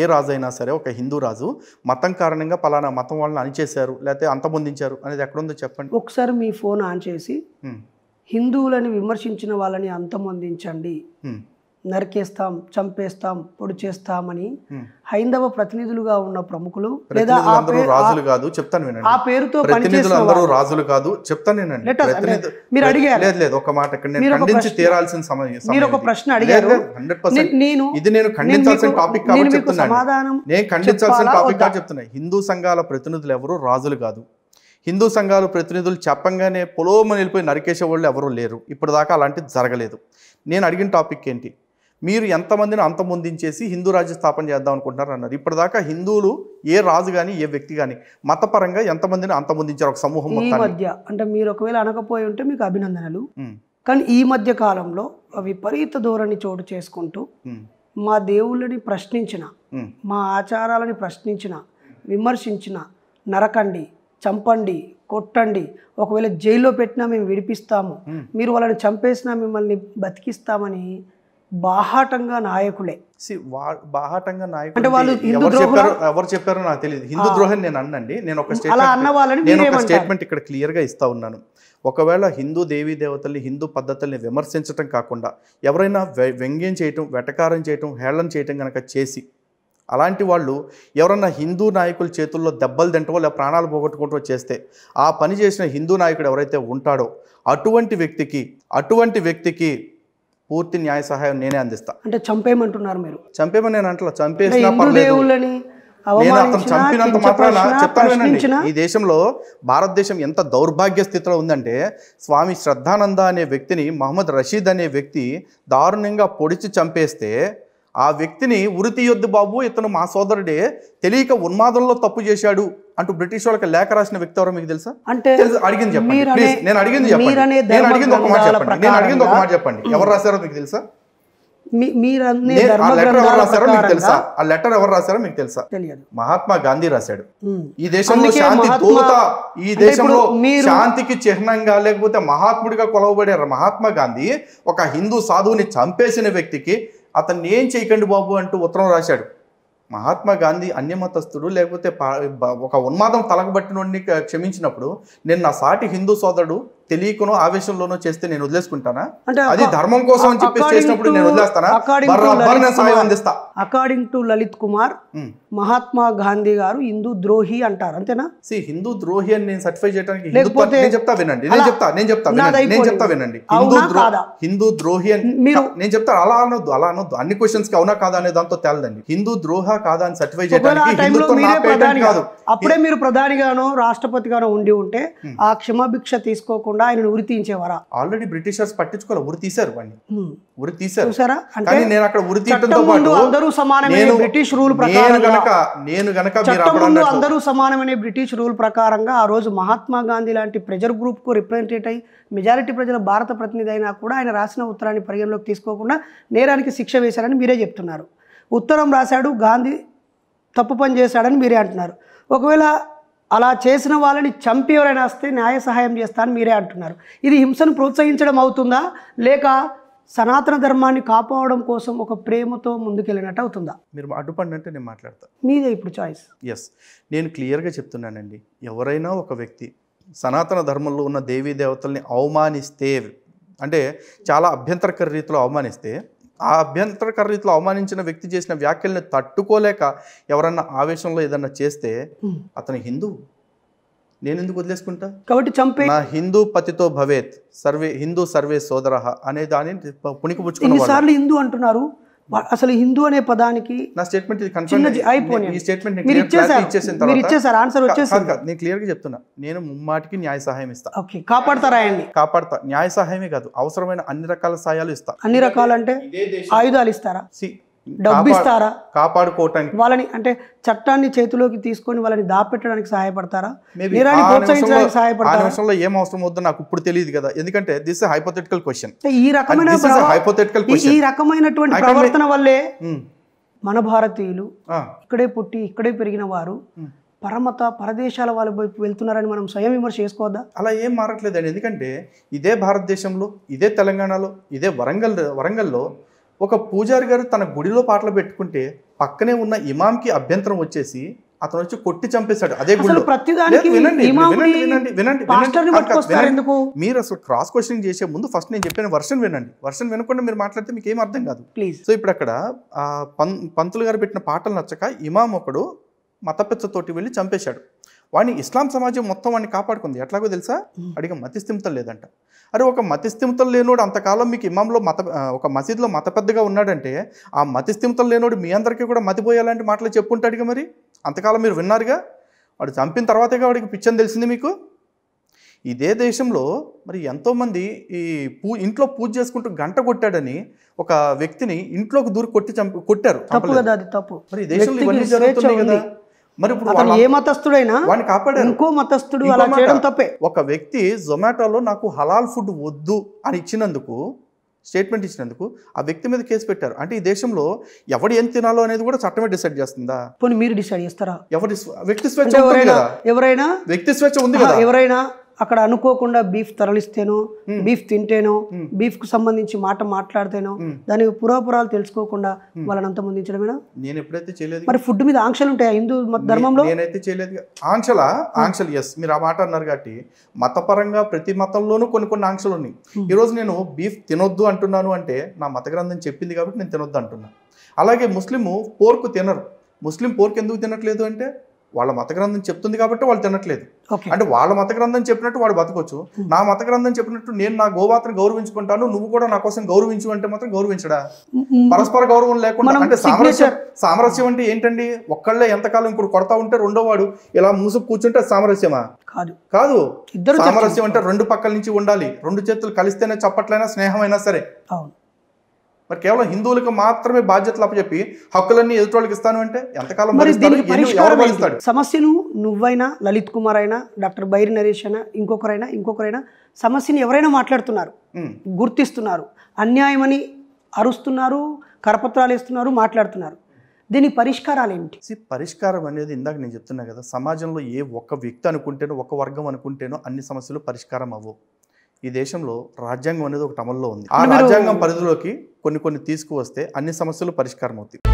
ఏ రాజు అయినా సరే ఒక హిందూ రాజు మతం కారణంగా పలానా మతం వాళ్ళని అణిచేశారు లేకపోతే అంతమొందించారు అనేది ఎక్కడుందో చెప్పండి ఒకసారి మీ ఫోన్ ఆన్ చేసి హిందువులని విమర్శించిన వాళ్ళని అంతమొందించండి నరికేస్తాం చంపేస్తాం పొడి చేస్తామని హైందవ ప్రతినిధులుగా ఉన్న ప్రముఖులు లేదా రాజులు కాదు చెప్తాను వినండి ఆ పేరుతో పనిచేసేవారు రాజులు కాదు చెప్తాను వినండి మీరు అడిగారు లేదు లేదు ఒక మాట ఇక్కడ నేను ఖండించి తీరాల్సిన సమయం మీరు ఒక ప్రశ్న అడిగారు 100% నేను ఇది నేను ఖండించాల్సిన టాపిక్ కాబట్టి చెప్తున్నాను నేను ఖండించాల్సిన టాపిక్ కాబట్టి చెప్తున్నా హిందూ సంఘాల ప్రతినిధులు ఎవరు రాజులు కాదు హిందూ సంఘాల ప్రతినిధులు చెప్పంగానే పొలోమని వెళ్ళిపోయి నరికేసే వాళ్ళు ఎవరూ లేరు ఇప్పుడు దాకా అలాంటిది జరగలేదు నేను అడిగిన టాపిక్ ఏంటి మీరు ఎంతమందిని అంతమొందించేసి హిందూ రాజ్య స్థాపన చేద్దాం అనుకుంటున్నారు అన్నారు ఇప్పటిదాకా హిందువులు ఏ రాజు కానీ ఏ వ్యక్తి కానీ మతపరంగా ఎంతమందిని అంతమొందించారు ఒక సమూహం మధ్య అంటే మీరు ఒకవేళ అనకపోయి ఉంటే మీకు అభినందనలు కానీ ఈ మధ్య కాలంలో విపరీత ధోరణి చోటు చేసుకుంటూ మా దేవుళ్ళని ప్రశ్నించిన మా ఆచారాలని ప్రశ్నించిన విమర్శించిన నరకండి చంపండి కొట్టండి ఒకవేళ జైల్లో పెట్టినా మేము విడిపిస్తాము మీరు వాళ్ళని చంపేసినా మిమ్మల్ని బతికిస్తామని బాహాటంగా నాయకులే బాహాటంగా నాయకులు అంటే వాళ్ళు ఎవరు చెప్పారు ఎవరు చెప్పారో నాకు తెలియదు హిందూ ద్రోహం నేను అన్నండి నేను ఒక స్టేట్మెంట్ నేను ఒక స్టేట్మెంట్ ఇక్కడ క్లియర్గా ఇస్తా ఉన్నాను ఒకవేళ హిందూ దేవీ దేవతల్ని హిందూ పద్ధతుల్ని విమర్శించటం కాకుండా ఎవరైనా వ్యంగ్యం చేయటం వెటకారం చేయటం హేళన చేయటం కనుక చేసి అలాంటి వాళ్ళు ఎవరన్నా హిందూ నాయకుల చేతుల్లో దెబ్బలు తింటవో లేదా ప్రాణాలు పోగొట్టుకుంటూ చేస్తే ఆ పని చేసిన హిందూ నాయకుడు ఎవరైతే ఉంటాడో అటువంటి వ్యక్తికి అటువంటి వ్యక్తికి పూర్తి న్యాయ సహాయం నేనే అందిస్తా అంటే చంపేయమంటున్నారు మీరు చంపేమని నేను అంటే చంపేసిన చంపినంత మాత్రాన చెప్తాను ఈ దేశంలో భారతదేశం ఎంత దౌర్భాగ్య స్థితిలో ఉందంటే స్వామి శ్రద్ధానంద అనే వ్యక్తిని మహమ్మద్ రషీద్ అనే వ్యక్తి దారుణంగా పొడిచి చంపేస్తే ఆ వ్యక్తిని ఉరితి యొద్దు బాబు ఇతను మా సోదరుడే తెలియక ఉన్మాదంలో తప్పు చేశాడు అంటూ బ్రిటిష్ వాళ్ళకి లేఖ రాసిన వ్యక్తి ఎవరో మీకు తెలుసా అంటే అడిగింది చెప్పండి నేను చెప్పండి నేను అడిగింది ఒక మాట చెప్పండి నేను అడిగింది ఒక మాట చెప్పండి ఎవరు రాశారో మీకు తెలుసా రాశారో మీకు తెలుసా ఆ లెటర్ ఎవరు రాశారో మీకు తెలుసా మహాత్మా గాంధీ రాశాడు ఈ దేశంలో శాంతి దూత ఈ దేశంలో శాంతికి చిహ్నంగా లేకపోతే మహాత్ముడిగా కొలవబడే మహాత్మా గాంధీ ఒక హిందూ సాధువుని చంపేసిన వ్యక్తికి అతన్ని ఏం చేయకండి బాబు అంటూ ఉత్తరం రాశాడు మహాత్మా గాంధీ అన్యమతస్థుడు లేకపోతే ఒక ఉన్మాదం తలకబట్టిన క్షమించినప్పుడు నేను నా సాటి హిందూ సోదరుడు తెలియకునో ఆవేశంలోనో చేస్తే నేను వదిలేసుకుంటానా అది ధర్మం కోసం అని చెప్పి చేసినప్పుడు నేను వదిలేస్తానా అకార్డింగ్ టు లలిత్ కుమార్ మహాత్మా గాంధీ గారు హిందూ ద్రోహి అంటారు అంతేనా సి హిందూ ద్రోహి అని నేను సర్టిఫై చేయడానికి నేను చెప్తా వినండి నేను చెప్తా నేను చెప్తా నేను చెప్తా వినండి హిందూ హిందూ ద్రోహి అని నేను చెప్తాను అలా అనొద్దు అలా అనొద్దు అన్ని క్వశ్చన్స్ కి అవునా కాదా అనే దాంతో తేలదండి హిందూ ద్రోహ కాదా అని సర్టిఫై చేయడానికి అప్పుడే మీరు ప్రధానిగానో రాష్ట్రపతిగానో ఉండి ఉంటే ఆ క్షమాభిక్ష తీసుకోకుండా లేకుండా ఆయన ఉరి తీయించేవారా ఆల్రెడీ బ్రిటిషర్స్ పట్టించుకోవాలి ఉరి తీశారు వాడిని ఉరి తీశారు చూసారా అంటే నేను అక్కడ ఉరి తీయడంతో పాటు అందరూ సమానమే బ్రిటిష్ రూల్ ప్రకారం గనక నేను గనక మీరు అందరూ సమానమనే బ్రిటిష్ రూల్ ప్రకారంగా ఆ రోజు మహాత్మా గాంధీ లాంటి ప్రెజర్ గ్రూప్ కు రిప్రజెంటేట్ అయ్యి మెజారిటీ ప్రజల భారత ప్రతినిధి అయినా కూడా ఆయన రాసిన ఉత్తరాన్ని పరిగణలోకి తీసుకోకుండా నేరానికి శిక్ష వేశారని మీరే చెప్తున్నారు ఉత్తరం రాశాడు గాంధీ తప్పు పని చేశాడని మీరే అంటున్నారు ఒకవేళ అలా చేసిన వాళ్ళని చంపి ఎవరైనా వస్తే న్యాయ సహాయం చేస్తా అని మీరే అంటున్నారు ఇది హింసను ప్రోత్సహించడం అవుతుందా లేక సనాతన ధర్మాన్ని కాపాడడం కోసం ఒక ప్రేమతో ముందుకెళ్ళినట్టు అవుతుందా మీరు అడ్డుపండి అంటే నేను మాట్లాడతాను మీదే ఇప్పుడు చాయిస్ ఎస్ నేను క్లియర్గా చెప్తున్నానండి ఎవరైనా ఒక వ్యక్తి సనాతన ధర్మంలో ఉన్న దేవీ దేవతల్ని అవమానిస్తే అంటే చాలా అభ్యంతరకర రీతిలో అవమానిస్తే ఆ అభ్యంతరకర రీతిలో అవమానించిన వ్యక్తి చేసిన వ్యాఖ్యల్ని తట్టుకోలేక ఎవరన్నా ఆవేశంలో ఏదన్నా చేస్తే అతను హిందూ నేను ఎందుకు వదిలేసుకుంటా కాబట్టి చంపే నా హిందూ పతితో భవేత్ సర్వే హిందూ సర్వే సోదర అనే దాన్ని పుణికి పుచ్చుకుని హిందూ అంటున్నారు అసలు హిందూ అనే పదానికి నా స్టేట్మెంట్ అయిపోయింది ఆన్సర్ వచ్చేసారు నేను క్లియర్ గా చెప్తున్నా నేను ముమ్మాటికి న్యాయ సహాయం ఇస్తా ఓకే కాపాడతారా అండి కాపాడతా న్యాయ సహాయమే కాదు అవసరమైన అన్ని రకాల సహాయాలు ఇస్తా అన్ని రకాలంటే ఆయుధాలు ఇస్తారా సి డబ్బిస్తారా కాపాడుకోవటానికి వాళ్ళని అంటే చట్టాన్ని చేతిలోకి తీసుకొని వాళ్ళని దాపెట్టడానికి సహాయపడతారా ప్రోత్సహించడానికి సహాయపడతారా ఏం అవసరం వద్ద నాకు ఇప్పుడు తెలియదు కదా ఎందుకంటే దిస్ హైపోథెటికల్ క్వశ్చన్ ఈ రకమైన హైపోథెటికల్ ఈ రకమైనటువంటి ప్రవర్తన వల్లే hmm. మన భారతీయులు ఇక్కడే పుట్టి ఇక్కడే పెరిగిన వారు hmm. పరమత పరదేశాల వైపు వెళ్తున్నారని మనం స్వయం విమర్శ చేసుకోవద్దా అలా ఏం మారట్లేదండి ఎందుకంటే ఇదే భారతదేశంలో ఇదే తెలంగాణలో ఇదే వరంగల్ వరంగల్లో ఒక పూజారి గారు తన గుడిలో పాటలు పెట్టుకుంటే పక్కనే ఉన్న ఇమాంకి అభ్యంతరం వచ్చేసి అతను వచ్చి కొట్టి చంపేశాడు అదే వినండి వినండి వినండి వినండి మీరు అసలు క్రాస్ క్వశ్చనింగ్ చేసే ముందు ఫస్ట్ నేను చెప్పిన వర్షన్ వినండి వర్షన్ వినకుండా మీరు మాట్లాడితే మీకు ఏం అర్థం కాదు ప్లీజ్ సో ఇప్పుడు అక్కడ పంతులు గారు పెట్టిన పాటలు నచ్చక ఇమాం ఒకడు తోటి వెళ్ళి చంపేశాడు వాడిని ఇస్లాం సమాజం మొత్తం వాడిని కాపాడుకుంది ఎట్లాగో తెలుసా అడిగా మతిస్థిమితం లేదంట అరే ఒక మతిస్థిమితం లేనోడు అంతకాలం మీకు ఇమాంలో మత ఒక మసీద్లో మత పెద్దగా ఉన్నాడంటే ఆ మతిస్థిమితం లేనోడు మీ అందరికీ కూడా మతిపోయాలంటే మాటలు చెప్పుంటాడుగా మరి అంతకాలం మీరు విన్నారుగా వాడు చంపిన తర్వాతగా వాడికి పిచ్చని తెలిసింది మీకు ఇదే దేశంలో మరి ఎంతోమంది ఈ పూ ఇంట్లో పూజ చేసుకుంటూ గంట కొట్టాడని ఒక వ్యక్తిని ఇంట్లోకి దూరి కొట్టి చంపి కొట్టారు తప్పు కదా అది తప్పు మరి దేశంలో ఇవన్నీ జరుగుతున్నాయి కదా మరి ఇప్పుడు ఏ మతస్థుడైనా వాడిని కాపాడారు ఇంకో మతస్థుడు అలా చేయడం తప్పే ఒక వ్యక్తి జొమాటోలో నాకు హలాల్ ఫుడ్ వద్దు అని ఇచ్చినందుకు స్టేట్మెంట్ ఇచ్చినందుకు ఆ వ్యక్తి మీద కేసు పెట్టారు అంటే ఈ దేశంలో ఎవడు ఏం తినాలో అనేది కూడా చట్టమే డిసైడ్ చేస్తుందా పోనీ మీరు డిసైడ్ చేస్తారా ఎవరి వ్యక్తి స్వేచ్ఛ ఎవరైనా వ్యక్తి స్వేచ్ఛ ఉంది కదా ఎవరైనా అక్కడ అనుకోకుండా బీఫ్ తరలిస్తేనో బీఫ్ తింటేనో బీఫ్కు సంబంధించి మాట మాట్లాడితేనో దాని పురాపురాలు తెలుసుకోకుండా వాళ్ళని అంత ముందించడం నేను ఎప్పుడైతే చేయలేదు మరి ఫుడ్ మీద ఆంక్షలు ఉంటాయి హిందూ ధర్మంలో నేనైతే చేయలేదు ఆంక్షల ఆంక్షలు ఎస్ మీరు ఆ మాట అన్నారు కాబట్టి మతపరంగా ప్రతి మతంలోనూ కొన్ని కొన్ని ఆంక్షలు ఉన్నాయి ఈరోజు నేను బీఫ్ తినొద్దు అంటున్నాను అంటే నా మత గ్రంథం చెప్పింది కాబట్టి నేను తినొద్దు అంటున్నాను అలాగే ముస్లిం పోర్కు తినరు ముస్లిం పోర్కు ఎందుకు తినట్లేదు అంటే వాళ్ళ మత గ్రంథం చెప్తుంది కాబట్టి వాళ్ళు తినట్లేదు అంటే వాళ్ళ మత గ్రంథం చెప్పినట్టు వాడు బతకొచ్చు నా మత గ్రంథం చెప్పినట్టు నేను నా గోవాతను గౌరవించుకుంటాను నువ్వు కూడా నా కోసం గౌరవించు అంటే మాత్రం గౌరవించడా పరస్పర గౌరవం లేకుండా అంటే సామరస్యం సామరస్యం అంటే ఏంటండి ఒక్కళ్ళే ఎంతకాలం ఇప్పుడు కొడతా ఉంటే రెండో వాడు ఇలా మూసు కూర్చుంటే సామరస్యమా కాదు కాదు సామరస్యం అంటే రెండు పక్కల నుంచి ఉండాలి రెండు చేతులు కలిస్తేనే చప్పట్లైనా స్నేహమైనా సరే మరి కేవలం హిందువులకు మాత్రమే బాధ్యతలు అప్పచెప్పి హక్కులన్నీ ఎదుటోళ్ళకి ఇస్తాను అంటే ఎంతకాలం సమస్యను నువ్వైనా లలిత్ కుమార్ అయినా డాక్టర్ బైరి నరేష్ అయినా ఇంకొకరైనా ఇంకొకరైనా సమస్యని ఎవరైనా మాట్లాడుతున్నారు గుర్తిస్తున్నారు అన్యాయమని అరుస్తున్నారు కరపత్రాలు వేస్తున్నారు మాట్లాడుతున్నారు దీని పరిష్కారాలు ఏంటి పరిష్కారం అనేది ఇందాక నేను చెప్తున్నా కదా సమాజంలో ఏ ఒక్క వ్యక్తి అనుకుంటేనో ఒక వర్గం అనుకుంటేనో అన్ని సమస్యలు పరిష్కారం అవ్వవు ఈ దేశంలో రాజ్యాంగం అనేది ఒక టమల్లో ఉంది ఆ రాజ్యాంగం పరిధిలోకి కొన్ని కొన్ని తీసుకువస్తే అన్ని సమస్యలు పరిష్కారం అవుతాయి